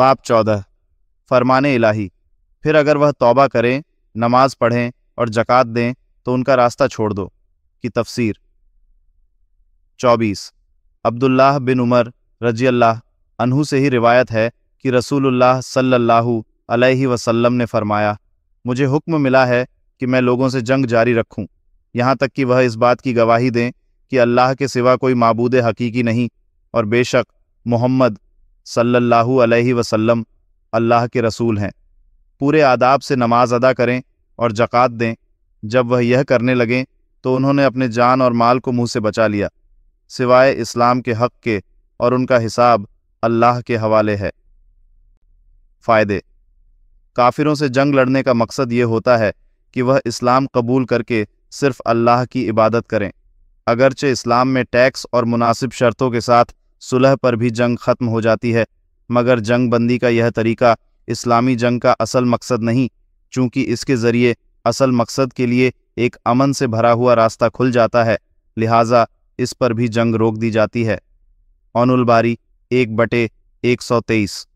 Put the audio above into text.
बाप चौदह फरमाने इलाही फिर अगर वह तौबा करें नमाज पढ़ें और जक़ात दें तो उनका रास्ता छोड़ दो की तफसीर चौबीस अब्दुल्लाह बिन उमर रजी अल्लाह अनहू से ही रिवायत है कि रसूलुल्लाह सल्लल्लाहु अलैहि वसल्लम ने फरमाया मुझे हुक्म मिला है कि मैं लोगों से जंग जारी रखूं यहां तक कि वह इस बात की गवाही दें कि अल्लाह के सिवा कोई मबूद हकीकी नहीं और बेशक मोहम्मद सल्लल्लाहु अलैहि वसल्लम अल्लाह के रसूल हैं पूरे आदाब से नमाज अदा करें और जक़ात दें जब वह यह करने लगें तो उन्होंने अपने जान और माल को मुंह से बचा लिया सिवाय इस्लाम के हक़ के और उनका हिसाब अल्लाह के हवाले है फ़ायदे काफिरों से जंग लड़ने का मकसद ये होता है कि वह इस्लाम कबूल करके सिर्फ अल्लाह की इबादत करें अगरचे इस्लाम में टैक्स और मुनासिब शर्तों के साथ सुलह पर भी जंग खत्म हो जाती है मगर जंग बंदी का यह तरीका इस्लामी जंग का असल मकसद नहीं चूंकि इसके ज़रिए असल मकसद के लिए एक अमन से भरा हुआ रास्ता खुल जाता है लिहाजा इस पर भी जंग रोक दी जाती है अनुलबारी एक बटे एक सौ तेईस